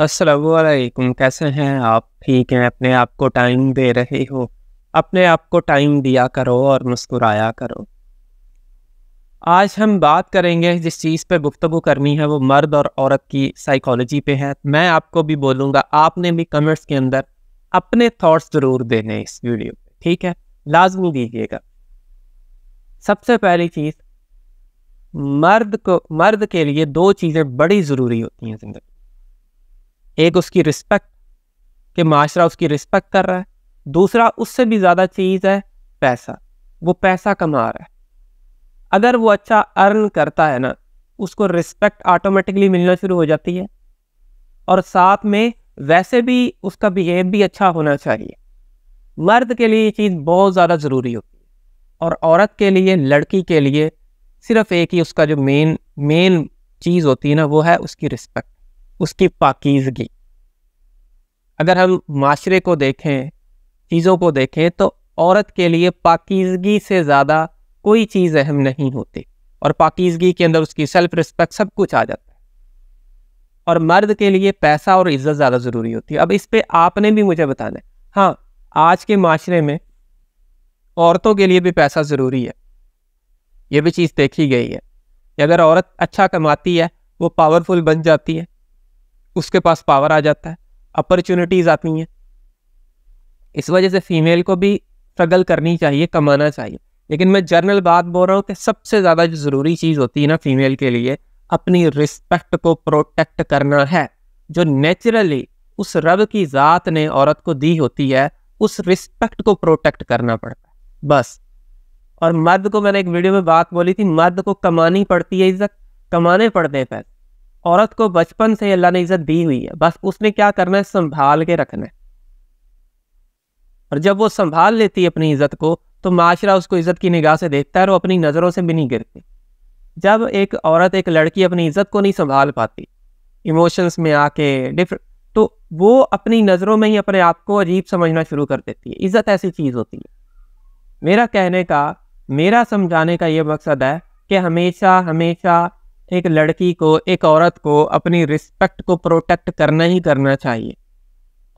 असलकुम कैसे हैं आप ठीक हैं अपने आप को टाइम दे रहे हो अपने आप को टाइम दिया करो और मुस्कुराया करो आज हम बात करेंगे जिस चीज़ पे गुफ्तु करनी है वो मर्द और औरत की साइकोलॉजी पे है मैं आपको भी बोलूँगा आपने भी कमेंट्स के अंदर अपने थॉट्स ज़रूर देने इस वीडियो पे ठीक है लाजमी दीजिएगा सबसे पहली चीज़ मर्द को मर्द के लिए दो चीज़ें बड़ी ज़रूरी होती हैं ज़िंदगी एक उसकी रिस्पेक्ट कि माशरा उसकी रिस्पेक्ट कर रहा है दूसरा उससे भी ज़्यादा चीज़ है पैसा वो पैसा कमा रहा है अगर वो अच्छा अर्न करता है ना उसको रिस्पेक्ट ऑटोमेटिकली मिलना शुरू हो जाती है और साथ में वैसे भी उसका बिहेव भी अच्छा होना चाहिए मर्द के लिए ये चीज़ बहुत ज़्यादा ज़रूरी होती है और औरत के लिए लड़की के लिए सिर्फ एक ही उसका जो मेन मेन चीज़ होती है ना वो है उसकी रिस्पेक्ट उसकी पाकिजगी अगर हम माशरे को देखें चीज़ों को देखें तो औरत के लिए पाकिजगी से ज़्यादा कोई चीज़ अहम नहीं होती और पाकिजगी के अंदर उसकी सेल्फ रिस्पेक्ट सब कुछ आ जाता है और मर्द के लिए पैसा और इज्जत ज़्यादा ज़रूरी होती है अब इस पर आपने भी मुझे बताना है हाँ आज के माशरे में औरतों के लिए भी पैसा ज़रूरी है ये भी चीज़ देखी गई है कि अगर औरत अच्छा कमाती है वो पावरफुल बन जाती है उसके पास पावर आ जाता है अपॉर्चुनिटीज आती हैं इस वजह से फीमेल को भी स्ट्रगल करनी चाहिए कमाना चाहिए लेकिन मैं जर्नल बात बोल रहा हूँ कि सबसे ज़्यादा जो ज़रूरी चीज़ होती है ना फीमेल के लिए अपनी रिस्पेक्ट को प्रोटेक्ट करना है जो नेचुरली उस रब की ज़ात ने औरत को दी होती है उस रिस्पेक्ट को प्रोटेक्ट करना पड़ता है बस और मर्द को मैंने एक वीडियो में बात बोली थी मर्द को कमानी पड़ती है इज्जत कमाने पड़ते हैं पैसे औरत को बचपन से अल्लाह ने इज्जत दी हुई है बस उसने क्या करना है संभाल के रखना है और जब वो संभाल लेती है अपनी इज्जत को तो माशरा उसको इज्जत की निगाह से देखता है और अपनी नज़रों से भी नहीं गिरती जब एक औरत एक लड़की अपनी इज्जत को नहीं संभाल पाती इमोशंस में आके डिफरेंट तो वो अपनी नज़रों में ही अपने आप को अजीब समझना शुरू कर देती है इज्जत ऐसी चीज़ होती है मेरा कहने का मेरा समझाने का ये मकसद है कि हमेशा हमेशा एक लड़की को एक औरत को अपनी रिस्पेक्ट को प्रोटेक्ट करना ही करना चाहिए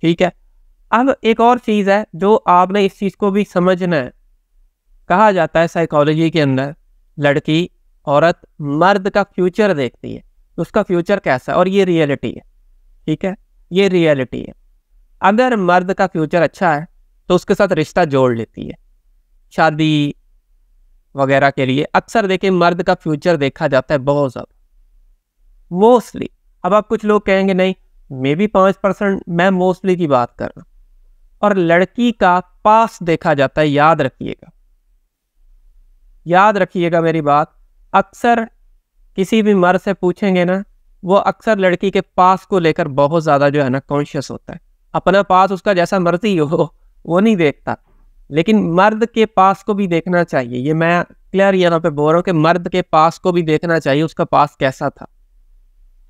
ठीक है अब एक और चीज़ है जो आपने इस चीज़ को भी समझना है कहा जाता है साइकोलॉजी के अंदर लड़की औरत मर्द का फ्यूचर देखती है उसका फ्यूचर कैसा है और ये रियलिटी है ठीक है ये रियलिटी है अगर मर्द का फ्यूचर अच्छा है तो उसके साथ रिश्ता जोड़ लेती है शादी वगैरह के लिए अक्सर देखिए मर्द का फ्यूचर देखा जाता है बहुत ज़्यादा मोस्टली अब आप कुछ लोग कहेंगे नहीं मे बी पाँच परसेंट मैं मोस्टली की बात कर रहा और लड़की का पास देखा जाता है याद रखिएगा याद रखिएगा मेरी बात अक्सर किसी भी मर्द से पूछेंगे ना वो अक्सर लड़की के पास को लेकर बहुत ज़्यादा जो है ना कॉन्शियस होता है अपना पास उसका जैसा मर्जी हो वो नहीं देखता लेकिन मर्द के पास को भी देखना चाहिए ये मैं क्लियर यहाँ पे बोल रहा हूँ कि मर्द के पास को भी देखना चाहिए उसका पास कैसा था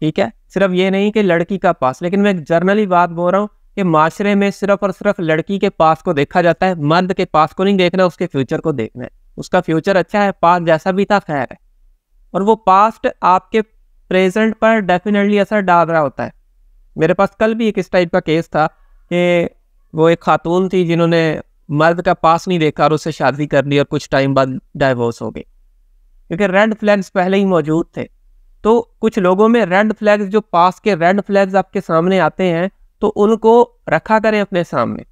ठीक है सिर्फ ये नहीं कि लड़की का पास लेकिन मैं जर्नली बात बोल रहा हूँ कि माशरे में सिर्फ और सिर्फ लड़की के पास को देखा जाता है मर्द के पास को नहीं देखना उसके फ्यूचर को देखना है उसका फ्यूचर अच्छा है पास जैसा भी था खैर है और वो पास्ट आपके प्रेजेंट पर डेफिनेटली असर डाल रहा होता है मेरे पास कल भी एक इस टाइप का केस था कि वो एक खातून थी जिन्होंने मर्द का पास नहीं देखा और उससे शादी कर ली और कुछ टाइम बाद डाइवोर्स हो गए क्योंकि रेड फ्लैग्स पहले ही मौजूद थे तो कुछ लोगों में रेड फ्लैग्स जो पास के रेड फ्लैग्स आपके सामने आते हैं तो उनको रखा करें अपने सामने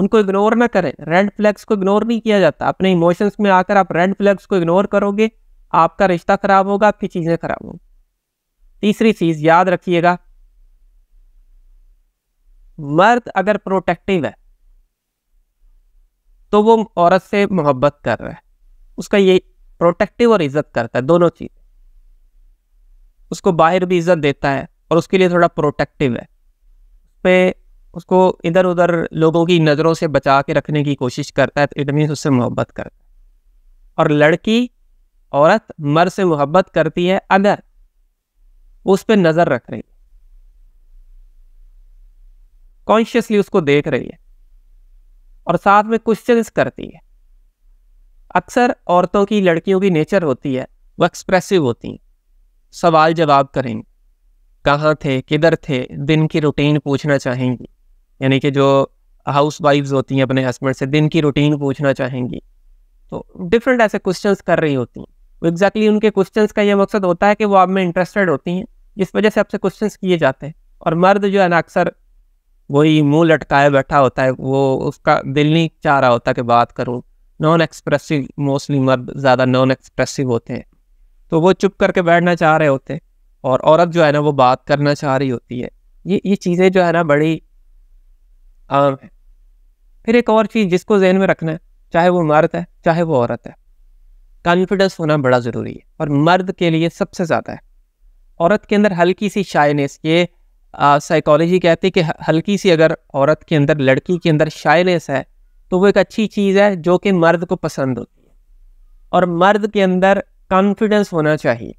उनको इग्नोर ना करें रेड फ्लैग्स को इग्नोर नहीं किया जाता अपने इमोशंस में आकर आप रेड फ्लैग्स को इग्नोर करोगे आपका रिश्ता खराब होगा आपकी चीज़ें खराब होंगी तीसरी चीज़ याद रखिएगा मर्द अगर प्रोटेक्टिव है तो वो औरत से मोहब्बत कर रहा है उसका ये प्रोटेक्टिव और इज्जत करता है दोनों चीज उसको बाहर भी इज्जत देता है और उसके लिए थोड़ा प्रोटेक्टिव है पर उसको इधर उधर लोगों की नज़रों से बचा के रखने की कोशिश करता है तो इट उससे मोहब्बत करता है और लड़की औरत मर से मोहब्बत करती है अगर उस पर नज़र रख रही है कॉन्शियसली उसको देख रही है और साथ में क्वेश्चन करती है अक्सर औरतों की लड़कियों की नेचर होती है वो एक्सप्रेसिव होती हैं सवाल जवाब करेंगी कहाँ थे किधर थे दिन की रूटीन पूछना चाहेंगी यानी कि जो हाउस वाइफ्स होती हैं अपने हस्बैंड से दिन की रूटीन पूछना चाहेंगी तो डिफरेंट ऐसे क्वेश्चंस कर रही होती हैं वो एग्जैक्टली उनके क्वेश्चंस का ये मकसद होता है कि वो आप में इंटरेस्टेड होती हैं जिस वजह से आपसे क्वेश्चंस किए जाते हैं और मर्द जो है ना अक्सर वही मुंह लटकाए बैठा होता है वो उसका दिल नहीं चाह रहा होता कि बात करूँ नॉन एक्सप्रेसिव मोस्टली मर्द ज़्यादा नॉन एक्सप्रेसिव होते हैं तो वो चुप करके बैठना चाह रहे होते हैं और औरत जो है ना वो बात करना चाह रही होती है ये ये चीज़ें जो है ना बड़ी आम है फिर एक और चीज़ जिसको जहन में रखना है चाहे वो मर्द है चाहे वो औरत है कॉन्फिडेंस होना बड़ा ज़रूरी है और मर्द के लिए सबसे ज़्यादा है औरत के अंदर हल्की सी शाइनेस ये साइकोलॉजी कहती है कि हल्की सी अगर औरत के अंदर लड़की के अंदर शायनेस है तो वो एक अच्छी चीज़ है जो कि मर्द को पसंद होती है और मर्द के अंदर कॉन्फिडेंस होना चाहिए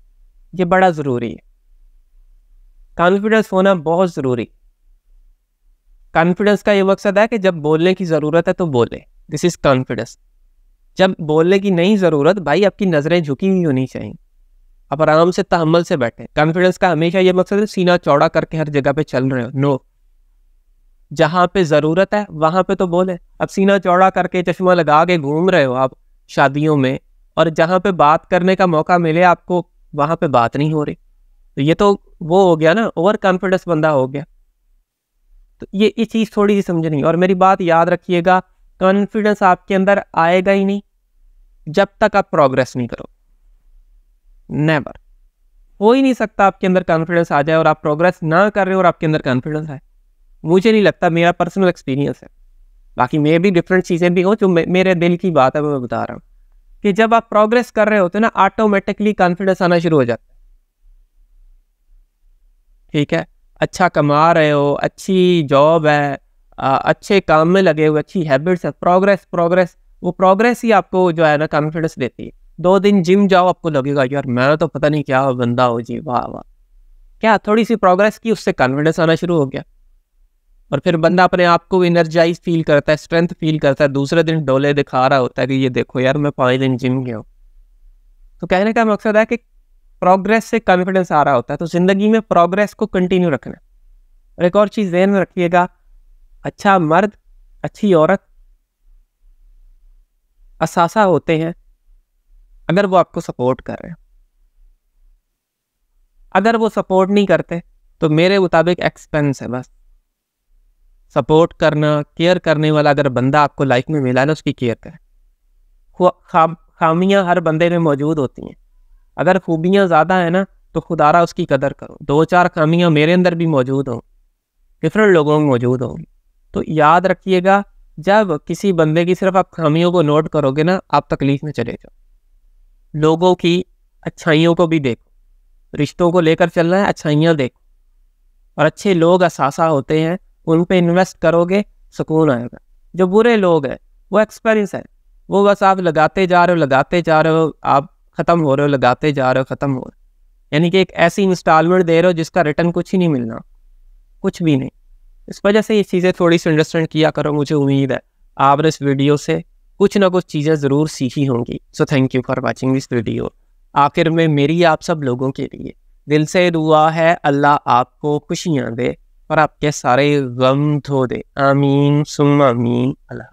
ये बड़ा ज़रूरी है कॉन्फिडेंस होना बहुत ज़रूरी कॉन्फिडेंस का ये मकसद है कि जब बोलने की ज़रूरत है तो बोले दिस इज़ कॉन्फिडेंस जब बोलने की नहीं ज़रूरत भाई आपकी नज़रें झुकी हुई होनी चाहिए आप आराम से तहमल से बैठे कॉन्फिडेंस का हमेशा ये मकसद है सीना चौड़ा करके हर जगह पे चल रहे हो नो जहाँ पे ज़रूरत है वहाँ पे तो बोले अब सीना चौड़ा करके चश्मा लगा के घूम रहे हो आप शादियों में और जहाँ पे बात करने का मौका मिले आपको वहाँ पे बात नहीं हो रही तो ये तो वो हो गया ना ओवर कॉन्फिडेंस बंदा हो गया तो ये ये चीज़ थोड़ी सी समझनी और मेरी बात याद रखिएगा कॉन्फिडेंस आपके अंदर आएगा ही नहीं जब तक आप प्रोग्रेस नहीं करोगे नेवर हो ही नहीं सकता आपके अंदर कॉन्फिडेंस आ जाए और आप प्रोग्रेस ना कर रहे हो और आपके अंदर कॉन्फिडेंस आए मुझे नहीं लगता मेरा पर्सनल एक्सपीरियंस है बाकी मैं भी डिफरेंट चीज़ें भी हो जो मेरे दिल की बात है मैं बता रहा हूँ कि जब आप प्रोग्रेस कर रहे होते हैं ना ऑटोमेटिकली कॉन्फिडेंस आना शुरू हो जाता है ठीक है अच्छा कमा रहे हो अच्छी जॉब है आ, अच्छे काम में लगे हुए अच्छी हैबिट्स है प्रोग्रेस प्रोग्रेस वो प्रोग्रेस ही आपको जो है ना कॉन्फिडेंस देती है दो दिन जिम जाओ आपको लगेगा यार मेरा तो पता नहीं क्या बंदा हो जी वाह वाह क्या थोड़ी सी प्रोग्रेस की उससे कॉन्फिडेंस आना शुरू हो गया और फिर बंदा अपने आप को इनर्जाइज फील करता है स्ट्रेंथ फील करता है दूसरे दिन डोले दिखा रहा होता है कि ये देखो यार मैं पाँच दिन जिम गया हूँ तो कहने का मकसद है कि प्रोग्रेस से कॉन्फिडेंस आ रहा होता है तो ज़िंदगी में प्रोग्रेस को कंटिन्यू रखना और एक और चीज़ जहन में रखिएगा अच्छा मर्द अच्छी औरत असासा होते हैं अगर वो आपको सपोर्ट कर रहे हैं अगर वो सपोर्ट नहीं करते तो मेरे मुताबिक एक्सपेंस है बस सपोर्ट करना केयर करने वाला अगर बंदा आपको लाइफ में मिला ना उसकी केयर करें खाम खामियां हर बंदे में मौजूद होती हैं अगर खूबियां ज़्यादा हैं ना तो खुदारा उसकी कदर करो दो चार खामियां मेरे अंदर भी मौजूद हों डिफरेंट लोगों में मौजूद होंगी तो याद रखिएगा जब किसी बंदे की सिर्फ आप खामियों को नोट करोगे ना आप तकलीफ में चले जाओ लोगों की अच्छाइयों को भी देखो रिश्तों को लेकर चलना है अच्छाइयाँ देखो और अच्छे लोग असासा होते हैं उन पर इन्वेस्ट करोगे सुकून आएगा जो बुरे लोग हैं वो एक्सपेरियंस है वो बस आप लगाते जा रहे हो लगाते जा रहे हो आप ख़त्म हो रहे हो लगाते जा रहे हो ख़त्म हो रहे हो यानी कि एक ऐसी इंस्टॉलमेंट दे रहे हो जिसका रिटर्न कुछ ही नहीं मिलना कुछ भी नहीं इस वजह से ये चीज़ें थोड़ी सी अंडरस्टैंड किया करो मुझे उम्मीद है आप इस वीडियो से कुछ ना कुछ चीज़ें ज़रूर सीखी होंगी so thank you for watching this video आखिर में मेरी आप सब लोगों के लिए दिल से दुआ है अल्लाह आपको खुशियाँ दे और आपके सारे गम धो दे आमीन सुम आमीन अल्लाह